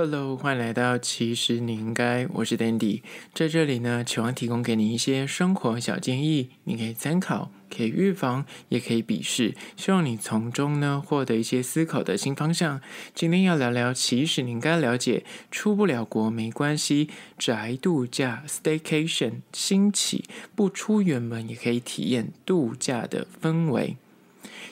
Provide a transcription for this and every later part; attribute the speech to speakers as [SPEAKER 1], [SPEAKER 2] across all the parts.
[SPEAKER 1] Hello，欢迎来到其实你应该，我是 Dandy，在这里呢，希望提供给你一些生活小建议，你可以参考，可以预防，也可以鄙视，希望你从中呢获得一些思考的新方向。今天要聊聊其实你应该了解，出不了国没关系，宅度假 staycation 兴起，不出远门也可以体验度假的氛围。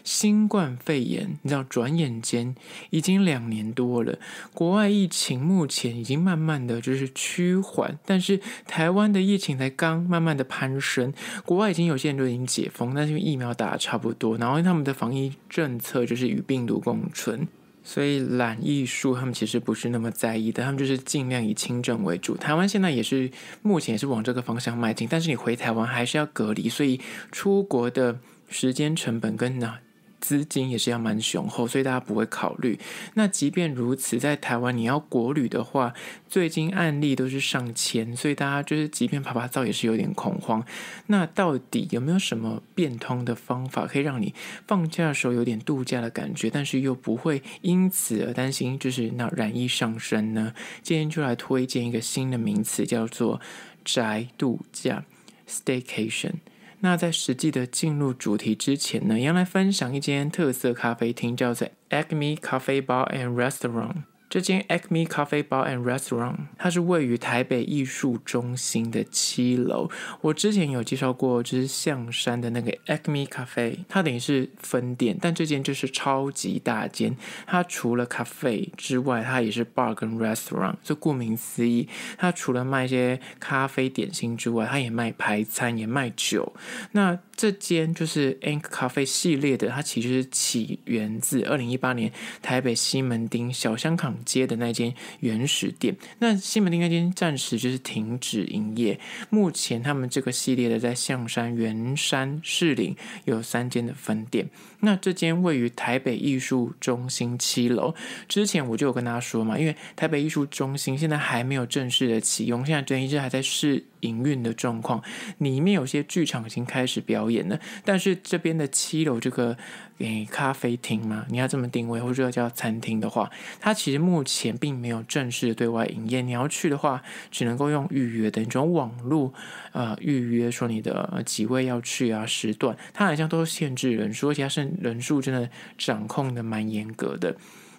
[SPEAKER 1] 新冠肺炎，你知道，转眼间已经两年多了。国外疫情目前已经慢慢的就是趋缓，但是台湾的疫情才刚慢慢的攀升。国外已经有些人都已经解封，但是疫苗打的差不多，然后他们的防疫政策就是与病毒共存，所以懒艺术他们其实不是那么在意，的，他们就是尽量以轻症为主。台湾现在也是目前也是往这个方向迈进，但是你回台湾还是要隔离，所以出国的时间成本跟哪？资金也是要蛮雄厚，所以大家不会考虑。那即便如此，在台湾你要国旅的话，最近案例都是上千，所以大家就是即便爬爬照也是有点恐慌。那到底有没有什么变通的方法，可以让你放假的时候有点度假的感觉，但是又不会因此而担心，就是那染疫上升呢？今天就来推荐一个新的名词，叫做宅度假 （staycation）。那在实际的进入主题之前呢，要来分享一间特色咖啡厅，叫做 a c m e Cafe Bar and Restaurant。这间 Acme c 啡 f e Bar and Restaurant，它是位于台北艺术中心的七楼。我之前有介绍过，就是象山的那个 Acme Cafe，它等于是分店。但这间就是超级大间，它除了咖啡之外，它也是 bar 跟 restaurant。就顾名思义，它除了卖一些咖啡点心之外，它也卖排餐，也卖酒。那这间就是 a n k Cafe 系列的，它其实是起源自二零一八年台北西门町小香港。街的那间原始店，那西门町那间暂时就是停止营业。目前他们这个系列的在象山、圆山、士林有三间的分店。那这间位于台北艺术中心七楼，之前我就有跟大家说嘛，因为台北艺术中心现在还没有正式的启用，现在正一直还在试。营运的状况，里面有些剧场已经开始表演了，但是这边的七楼这个诶咖啡厅嘛，你要这么定位，或者叫餐厅的话，它其实目前并没有正式对外营业。你要去的话，只能够用预约的一种网络呃预约，说你的几位要去啊时段，它好像都限制人数，而且它是人数真的掌控的蛮严格的。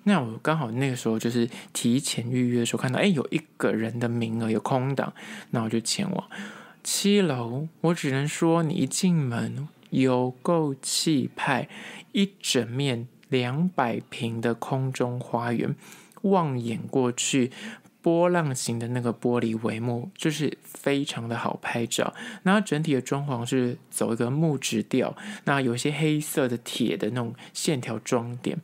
[SPEAKER 1] 那我刚好那个时候就是提前预约的时候看到，哎，有一个人的名额有空档，那我就前往七楼。我只能说，你一进门有够气派，一整面两百平的空中花园，望眼过去，波浪形的那个玻璃帷幕，就是非常的好拍照。那整体的装潢是走一个木质调，那有些黑色的铁的那种线条装点。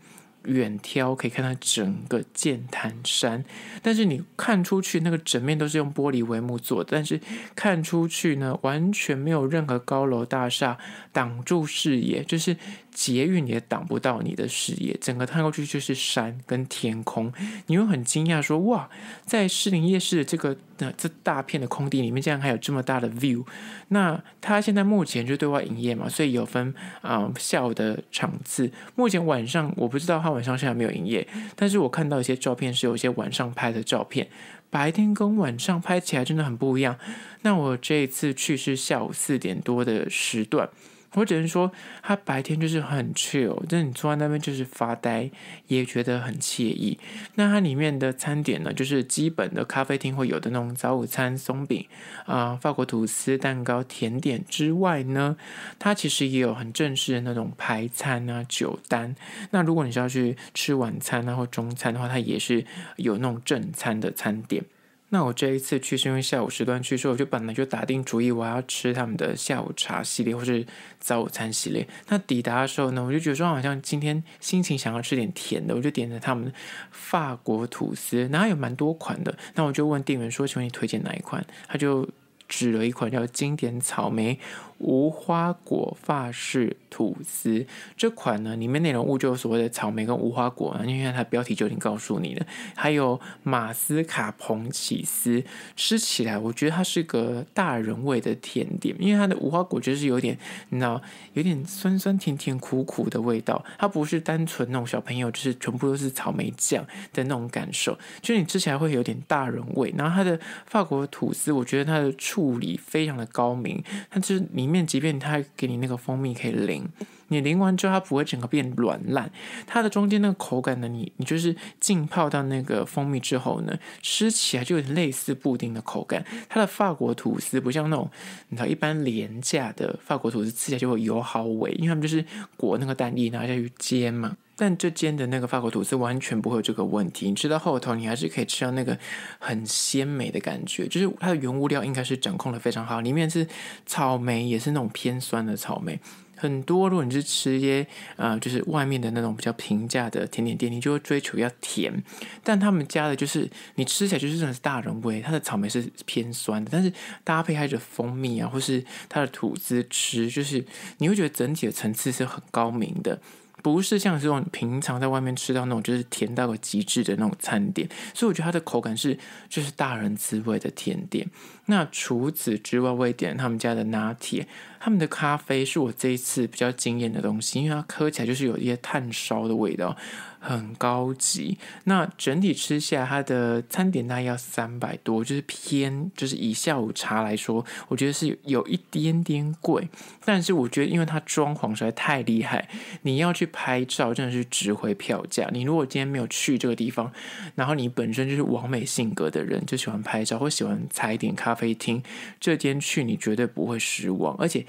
[SPEAKER 1] 远眺可以看到整个剑潭山，但是你看出去那个整面都是用玻璃帷幕做，但是看出去呢，完全没有任何高楼大厦挡住视野，就是捷运也挡不到你的视野，整个看过去就是山跟天空。你会很惊讶说：“哇，在士林夜市的这个这大片的空地里面，竟然还有这么大的 view。”那他现在目前就对外营业嘛，所以有分啊下午的场次，目前晚上我不知道他。晚上现在没有营业，但是我看到一些照片是有一些晚上拍的照片，白天跟晚上拍起来真的很不一样。那我这一次去是下午四点多的时段。我只能说，它白天就是很 chill，但你坐在那边就是发呆，也觉得很惬意。那它里面的餐点呢，就是基本的咖啡厅会有的那种早午餐、松饼啊、法国吐司、蛋糕、甜点之外呢，它其实也有很正式的那种排餐啊、酒单。那如果你是要去吃晚餐啊或中餐的话，它也是有那种正餐的餐点。那我这一次去是因为下午时段去，以我就本来就打定主意我要吃他们的下午茶系列或是早餐系列。那抵达的时候呢，我就觉得说好像今天心情想要吃点甜的，我就点了他们法国吐司，然后有蛮多款的。那我就问店员说，请问你推荐哪一款？他就指了一款叫经典草莓。无花果法式吐司这款呢，里面内容物就所谓的草莓跟无花果啊，因为它标题就已经告诉你了。还有马斯卡彭起司，吃起来我觉得它是个大人味的甜点，因为它的无花果就是有点，那有点酸酸甜甜苦苦的味道，它不是单纯那种小朋友就是全部都是草莓酱的那种感受，就是你吃起来会有点大人味。然后它的法国吐司，我觉得它的处理非常的高明，它就是里面。面，即便他给你那个蜂蜜，可以淋。你淋完之后，它不会整个变软烂，它的中间那个口感呢，你你就是浸泡到那个蜂蜜之后呢，吃起来就有点类似布丁的口感。它的法国吐司不像那种，你知道一般廉价的法国吐司吃起来就会油好味，因为他们就是裹那个蛋液拿下去煎嘛。但这煎的那个法国吐司完全不会有这个问题，你吃到后头你还是可以吃到那个很鲜美的感觉，就是它的原物料应该是掌控的非常好，里面是草莓，也是那种偏酸的草莓。很多，如果你是吃一些，呃，就是外面的那种比较平价的甜点店，你就会追求要甜。但他们家的就是，你吃起来就是真的是大人味。它的草莓是偏酸的，但是搭配它的蜂蜜啊，或是它的吐司吃，就是你会觉得整体的层次是很高明的，不是像这种平常在外面吃到那种就是甜到极致的那种餐点。所以我觉得它的口感是就是大人滋味的甜点。那除此之外，我点他们家的拿铁。他们的咖啡是我这一次比较惊艳的东西，因为它喝起来就是有一些炭烧的味道，很高级。那整体吃下它的餐点大概要三百多，就是偏就是以下午茶来说，我觉得是有一点点贵。但是我觉得因为它装潢实在太厉害，你要去拍照真的是值回票价。你如果今天没有去这个地方，然后你本身就是完美性格的人，就喜欢拍照或喜欢踩点咖啡厅，这间去你绝对不会失望，而且。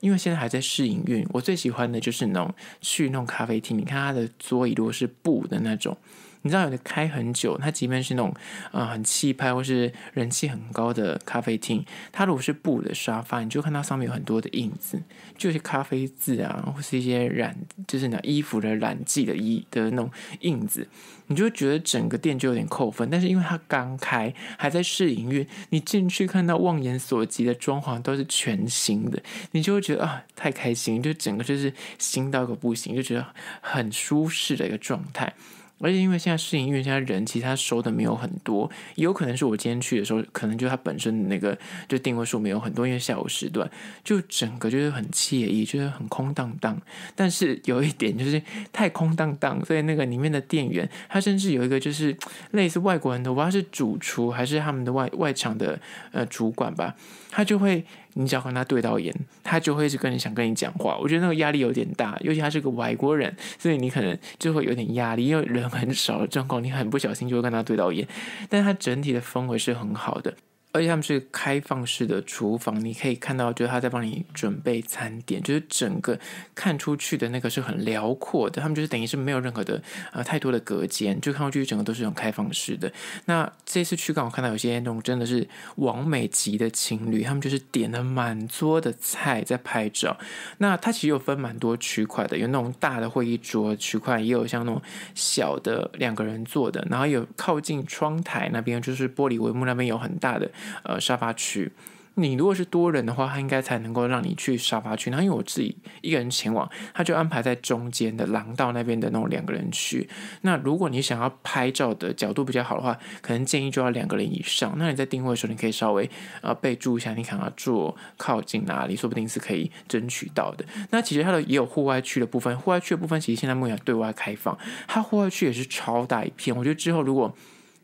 [SPEAKER 1] 因为现在还在试营运，我最喜欢的就是那种去弄咖啡厅。你看它的桌椅如果是布的那种，你知道有的开很久，它即便是那种啊很气派或是人气很高的咖啡厅，它如果是布的沙发，你就看到上面有很多的印子，就是咖啡渍啊，或是一些染，就是那衣服的染剂的衣的那种印子，你就觉得整个店就有点扣分。但是因为它刚开，还在试营运，你进去看到望眼所及的装潢都是全新的，你就。会就啊，太开心，就整个就是心到个不行，就觉得很舒适的一个状态。而且因为现在试营因为现在人其实他收的没有很多，有可能是我今天去的时候，可能就他本身那个就定位数没有很多。因为下午时段，就整个就是很惬意，就是很空荡荡。但是有一点就是太空荡荡，所以那个里面的店员，他甚至有一个就是类似外国人的，我不知道是主厨还是他们的外外场的呃主管吧，他就会。你只要跟他对到眼，他就会一直跟你想跟你讲话。我觉得那个压力有点大，尤其他是个外国人，所以你可能就会有点压力，因为人很少的状况，你很不小心就会跟他对到眼。但他整体的氛围是很好的。而且他们是开放式的厨房，你可以看到，就是他在帮你准备餐点，就是整个看出去的那个是很辽阔的。他们就是等于是没有任何的啊太多的隔间，就看上去整个都是种开放式的。那这次去刚好看到有些那种真的是完美级的情侣，他们就是点了满桌的菜在拍照。那它其实有分蛮多区块的，有那种大的会议桌区块，也有像那种小的两个人坐的，然后有靠近窗台那边，就是玻璃帷幕那边有很大的。呃，沙发区，你如果是多人的话，他应该才能够让你去沙发区。那因为我自己一个人前往，他就安排在中间的廊道那边的那种两个人区。那如果你想要拍照的角度比较好的话，可能建议就要两个人以上。那你在定位的时候，你可以稍微呃备注一下，你想要坐靠近哪里，说不定是可以争取到的。那其实它的也有户外区的部分，户外区的部分其实现在目前对外开放，它户外区也是超大一片。我觉得之后如果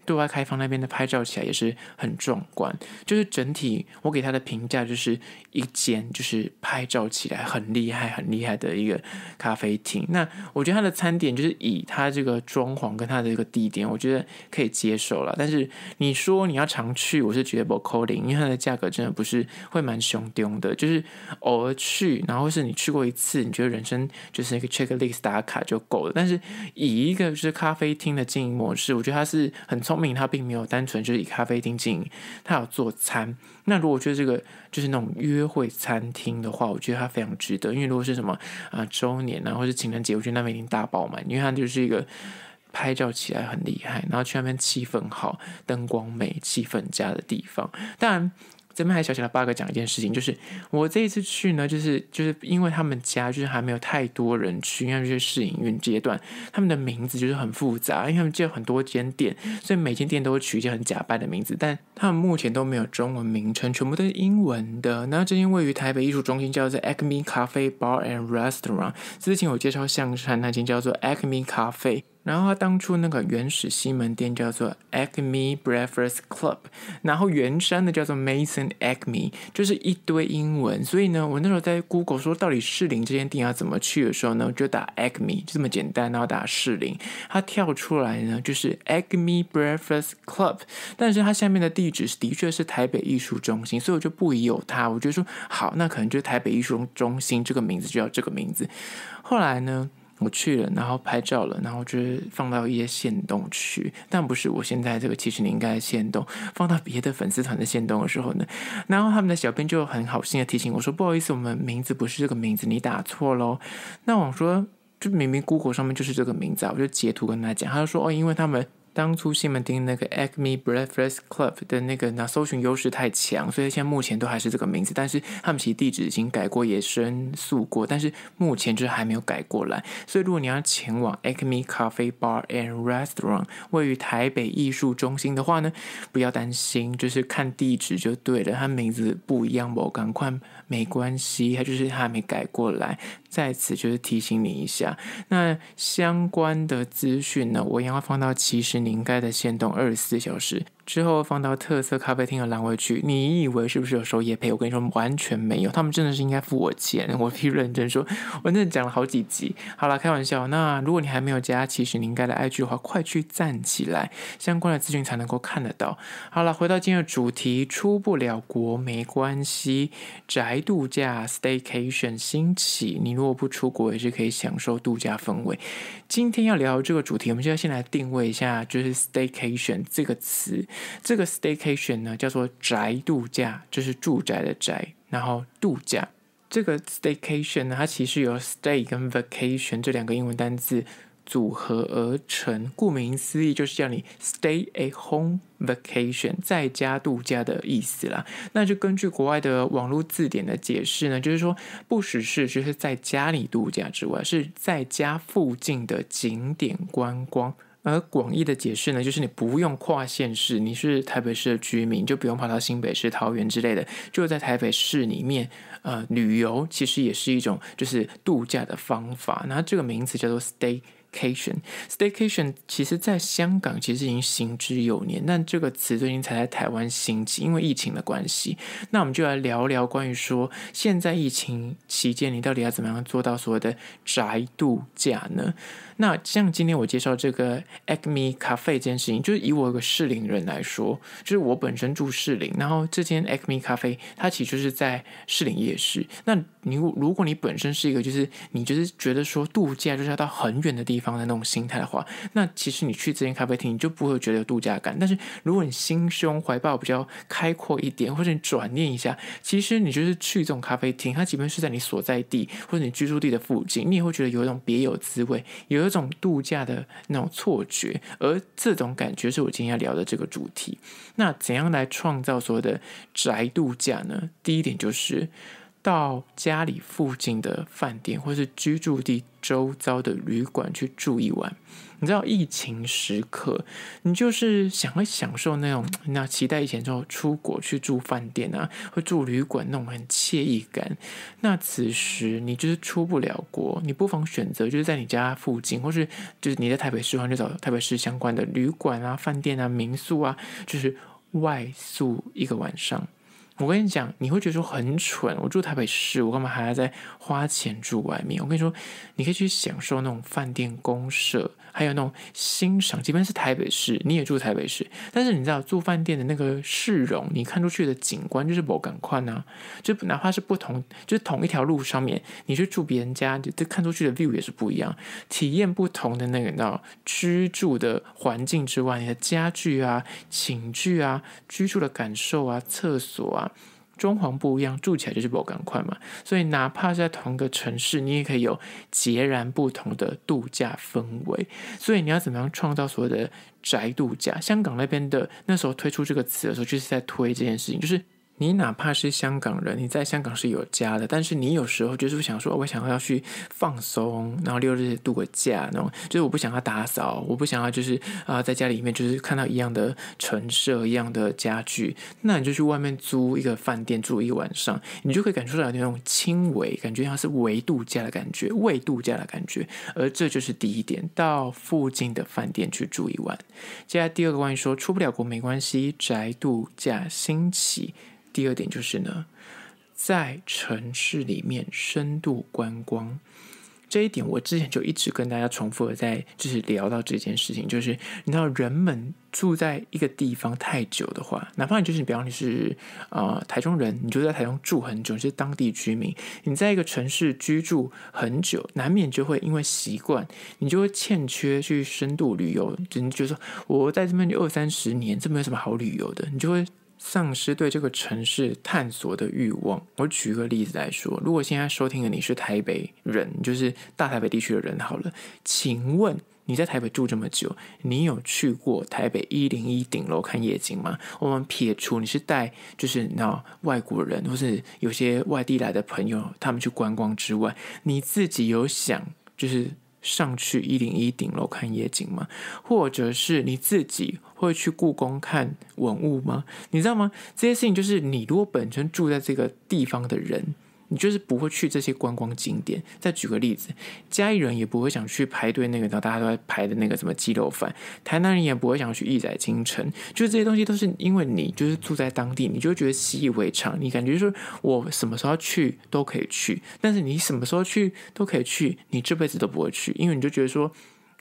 [SPEAKER 1] 对外开放那边的拍照起来也是很壮观，就是整体我给他的评价就是一间就是拍照起来很厉害很厉害的一个咖啡厅。那我觉得它的餐点就是以它这个装潢跟它的一个地点，我觉得可以接受了。但是你说你要常去，我是觉得不扣零，因为它的价格真的不是会蛮雄丢的，就是偶尔去，然后是你去过一次，你觉得人生就是一个 checklist 打卡就够了。但是以一个就是咖啡厅的经营模式，我觉得它是很聪。明他并没有单纯就是以咖啡厅经营，他有做餐。那如果觉得这个就是那种约会餐厅的话，我觉得他非常值得。因为如果是什么啊周年啊，或是情人节，我觉得那边一定大爆满，因为他就是一个拍照起来很厉害，然后去那边气氛好、灯光美、气氛佳的地方。当然。这边还小小的 bug 讲一件事情，就是我这一次去呢，就是就是因为他们家就是还没有太多人去，因为就是试营运阶段，他们的名字就是很复杂，因为他们建很多间店，所以每间店都会取一些很假扮的名字，但他们目前都没有中文名称，全部都是英文的。那这间位于台北艺术中心，叫做 Acme Cafe Bar and Restaurant。之前有介绍象山那间叫做 Acme Cafe。然后他当初那个原始西门店叫做 Eggme Breakfast Club，然后原山的叫做 Mason Eggme，就是一堆英文。所以呢，我那时候在 Google 说到底士林这间店要怎么去的时候呢，就打 Eggme 这么简单，然后打士林，它跳出来呢就是 Eggme Breakfast Club，但是它下面的地址的确是台北艺术中心，所以我就不疑有他。我就说好，那可能就台北艺术中心这个名字就叫这个名字。后来呢？我去了，然后拍照了，然后就是放到一些线动去，但不是我现在这个其实你应该线动放到别的粉丝团的线动的时候呢，然后他们的小编就很好心的提醒我说，不好意思，我们名字不是这个名字，你打错喽。那我说，就明明 Google 上面就是这个名字，啊，我就截图跟他讲，他就说哦，因为他们。当初西门町那个 Acme Breakfast Club 的那个，那搜寻优势太强，所以现在目前都还是这个名字。但是他们其实地址已经改过，也申诉过，但是目前就是还没有改过来。所以如果你要前往 Acme Cafe Bar and Restaurant，位于台北艺术中心的话呢，不要担心，就是看地址就对了，它名字不一样，我赶快。没关系，他就是他没改过来，在此就是提醒你一下。那相关的资讯呢，我也会放到其实你应该的限动二十四小时。之后放到特色咖啡厅的栏位去，你以为是不是有收业配？我跟你说完全没有，他们真的是应该付我钱。我以认真说，我真的讲了好几集。好了，开玩笑。那如果你还没有加，其实你应该来 IG 的话，快去站起来，相关的资讯才能够看得到。好了，回到今天的主题，出不了国没关系，宅度假 staycation 兴起，你如果不出国也是可以享受度假氛围。今天要聊这个主题，我们就要先来定位一下，就是 staycation 这个词。这个 staycation 呢，叫做宅度假，就是住宅的宅，然后度假。这个 staycation 呢，它其实由 stay 跟 vacation 这两个英文单字组合而成。顾名思义，就是叫你 stay at home vacation，在家度假的意思啦。那就根据国外的网络字典的解释呢，就是说不只是就是在家里度假之外，是在家附近的景点观光。而广义的解释呢，就是你不用跨县市，你是台北市的居民，就不用跑到新北市、桃园之类的，就在台北市里面，呃，旅游其实也是一种就是度假的方法。那这个名词叫做 Staycation，Staycation 其实在香港其实已经行之有年，但这个词最近才在台湾兴起，因为疫情的关系。那我们就来聊聊关于说，现在疫情期间，你到底要怎么样做到所谓的宅度假呢？那像今天我介绍这个 Acme Cafe 这件事情，就是以我一个适龄人来说，就是我本身住适龄，然后这间 Acme Cafe 它其实是在适龄夜市。那你如果你本身是一个就是你就是觉得说度假就是要到很远的地方的那种心态的话，那其实你去这间咖啡厅你就不会觉得有度假感。但是如果你心胸怀抱比较开阔一点，或者你转念一下，其实你就是去这种咖啡厅，它即便是在你所在地或者你居住地的附近，你也会觉得有一种别有滋味有。有种度假的那种错觉，而这种感觉是我今天要聊的这个主题。那怎样来创造所谓的宅度假呢？第一点就是到家里附近的饭店或是居住地。周遭的旅馆去住一晚，你知道疫情时刻，你就是想会享受那种，那期待以前就出国去住饭店啊，会住旅馆那种很惬意感。那此时你就是出不了国，你不妨选择就是在你家附近，或是就是你在台北市，就找台北市相关的旅馆啊、饭店啊、民宿啊，就是外宿一个晚上。我跟你讲，你会觉得说很蠢。我住台北市，我干嘛还要再花钱住外面？我跟你说，你可以去享受那种饭店公社。还有那种欣赏，即便是台北市，你也住台北市，但是你知道住饭店的那个市容，你看出去的景观就是某感况啊，就哪怕是不同，就是同一条路上面，你去住别人家，你看出去的 view 也是不一样，体验不同的那个，你知道居住的环境之外，你的家具啊、寝具啊、居住的感受啊、厕所啊。装潢不一样，住起来就是不赶快嘛。所以，哪怕是在同一个城市，你也可以有截然不同的度假氛围。所以，你要怎么样创造所谓的宅度假？香港那边的那时候推出这个词的时候，就是在推这件事情，就是。你哪怕是香港人，你在香港是有家的，但是你有时候就是想说，我想要去放松，然后六日度个假，那种就是我不想要打扫，我不想要就是啊在家里面就是看到一样的陈设、一样的家具，那你就去外面租一个饭店住一晚上，你就可以感受到那种轻微感觉，像是微度假的感觉，未度假的感觉，而这就是第一点，到附近的饭店去住一晚。接下来第二个关于说出不了国没关系，宅度假兴起。第二点就是呢，在城市里面深度观光这一点，我之前就一直跟大家重复的在就是聊到这件事情，就是你知道，人们住在一个地方太久的话，哪怕你就是，比方你是啊台中人，你就在台中住很久，是当地居民，你在一个城市居住很久，难免就会因为习惯，你就会欠缺去深度旅游，只能就说，我在这边就二三十年，这没有什么好旅游的？你就会。丧失对这个城市探索的欲望。我举一个例子来说，如果现在收听的你是台北人，就是大台北地区的人，好了，请问你在台北住这么久，你有去过台北一零一顶楼看夜景吗？我们撇除你是带就是那外国人或是有些外地来的朋友他们去观光之外，你自己有想就是。上去一零一顶楼看夜景吗？或者是你自己会去故宫看文物吗？你知道吗？这些事情就是你如果本身住在这个地方的人。你就是不会去这些观光景点。再举个例子，嘉义人也不会想去排队那个，然后大家都在排的那个什么鸡肉饭。台南人也不会想去义载京城。就是这些东西都是因为你就是住在当地，你就觉得习以为常，你感觉说我什么时候去都可以去，但是你什么时候去都可以去，你这辈子都不会去，因为你就觉得说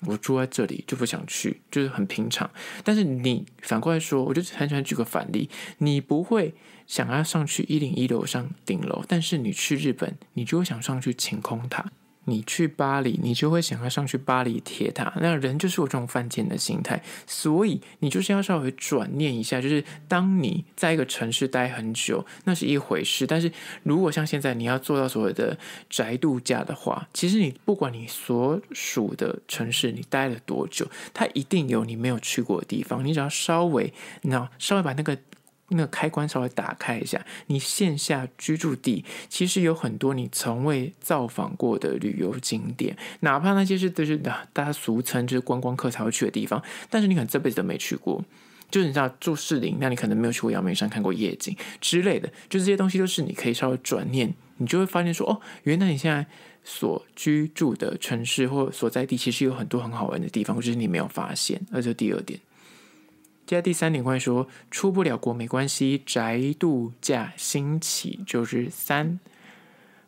[SPEAKER 1] 我住在这里就不想去，就是很平常。但是你反过来说，我就很喜欢举个反例，你不会。想要上去一零一楼上顶楼，但是你去日本，你就会想上去晴空塔；你去巴黎，你就会想要上去巴黎铁塔。那人就是有这种犯贱的心态，所以你就是要稍微转念一下，就是当你在一个城市待很久，那是一回事；但是如果像现在你要做到所谓的宅度假的话，其实你不管你所属的城市，你待了多久，它一定有你没有去过的地方。你只要稍微，你知道，稍微把那个。那个开关稍微打开一下，你线下居住地其实有很多你从未造访过的旅游景点，哪怕那些是就是大家俗称就是观光客才会去的地方，但是你可能这辈子都没去过。就是你像住士林，那你可能没有去过阳明山看过夜景之类的，就这些东西都是你可以稍微转念，你就会发现说哦，原来你现在所居住的城市或所在地其实有很多很好玩的地方，就是你没有发现。而这第二点。下第三点，会说出不了国没关系，宅度假兴起，就是三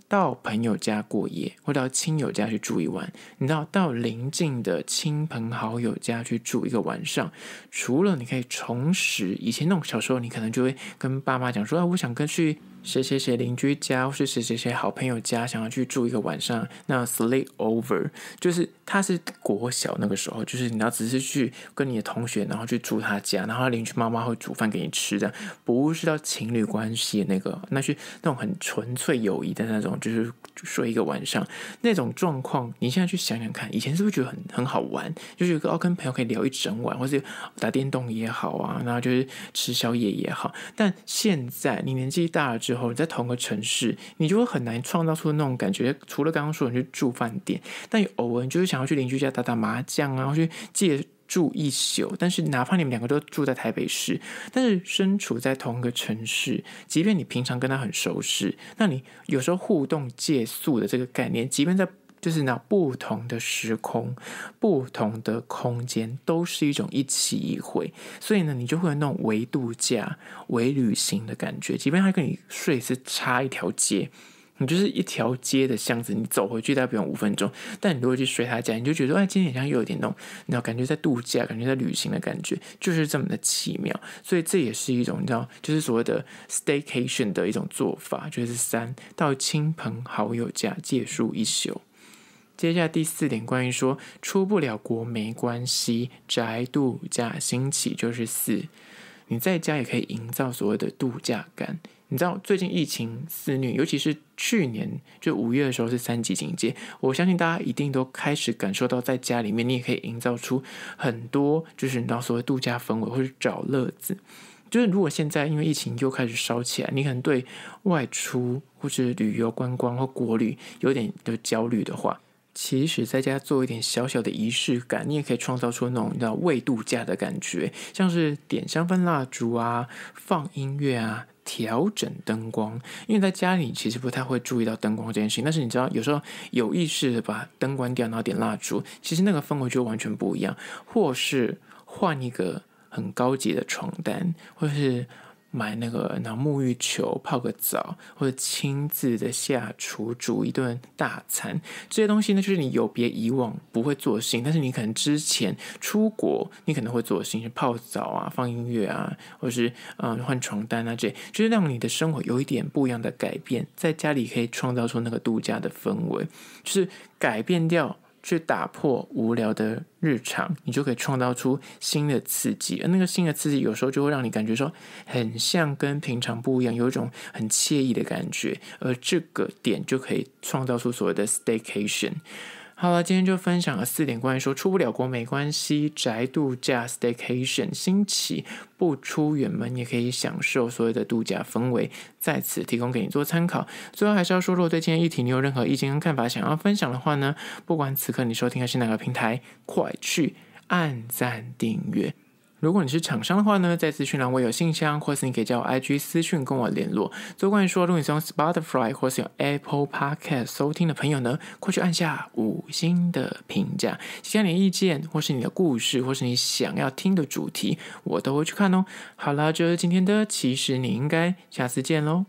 [SPEAKER 1] 到朋友家过夜，或到亲友家去住一晚。你知道，到邻近的亲朋好友家去住一个晚上，除了你可以重拾以前那种小时候，你可能就会跟爸妈讲说：“啊，我想跟去。”谁谁谁邻居家，或是谁谁谁好朋友家，想要去住一个晚上，那 sleepover 就是，他是国小那个时候，就是你要只是去跟你的同学，然后去住他家，然后邻居妈妈会煮饭给你吃，这样不是到情侣关系那个，那是那种很纯粹友谊的那种，就是睡一个晚上那种状况。你现在去想想看，以前是不是觉得很很好玩？就是一个跟朋友可以聊一整晚，或是打电动也好啊，然后就是吃宵夜也好。但现在你年纪大了之后，后你在同个城市，你就会很难创造出那种感觉。除了刚刚说你去住饭店，但偶尔你就是想要去邻居家打打麻将啊，去借住一宿。但是哪怕你们两个都住在台北市，但是身处在同一个城市，即便你平常跟他很熟识，那你有时候互动借宿的这个概念，即便在。就是呢，不同的时空、不同的空间，都是一种一期一回，所以呢，你就会有那种维度假、伪旅行的感觉。即便他跟你睡是差一条街，你就是一条街的巷子，你走回去大概不用五分钟。但你如果去睡他家，你就觉得哎，今天好像又有点那种，知道，感觉在度假，感觉在旅行的感觉，就是这么的奇妙。所以这也是一种，你知道，就是所谓的 staycation 的一种做法，就是三到亲朋好友家借宿一宿。接下来第四点，关于说出不了国没关系，宅度假兴起就是四，你在家也可以营造所谓的度假感。你知道最近疫情肆虐，尤其是去年就五月的时候是三级警戒，我相信大家一定都开始感受到，在家里面你也可以营造出很多就是你知道所谓度假氛围，或是找乐子。就是如果现在因为疫情又开始烧起来，你可能对外出或者旅游观光或国旅有点的焦虑的话。其实在家做一点小小的仪式感，你也可以创造出那种叫未度假的感觉，像是点香氛蜡烛啊，放音乐啊，调整灯光。因为在家里其实不太会注意到灯光这件事情，但是你知道有时候有意识的把灯关掉，然后点蜡烛，其实那个氛围就完全不一样。或是换一个很高级的床单，或是。买那个，拿沐浴球泡个澡，或者亲自的下厨煮一顿大餐，这些东西呢，就是你有别以往不会做新，但是你可能之前出国，你可能会做新，是泡澡啊，放音乐啊，或是嗯换床单啊，这就是让你的生活有一点不一样的改变，在家里可以创造出那个度假的氛围，就是改变掉。去打破无聊的日常，你就可以创造出新的刺激。而那个新的刺激，有时候就会让你感觉说很像跟平常不一样，有一种很惬意的感觉。而这个点就可以创造出所谓的 staycation。好了，今天就分享了四点关于说出不了国没关系，宅度假 （staycation） 新奇，不出远门也可以享受所有的度假氛围，在此提供给你做参考。最后还是要说，如果对今天议题你有任何意见跟看法想要分享的话呢，不管此刻你收听的是哪个平台，快去按赞订阅。如果你是厂商的话呢，在资讯栏我有信箱，或是你可以叫我 IG 私讯跟我联络。最后关于说，如果你是用 Spotify 或是用 Apple Podcast 收听的朋友呢，快去按下五星的评价，写下你的意见或是你的故事或是你想要听的主题，我都会去看哦。好了，就是今天的，其实你应该下次见喽。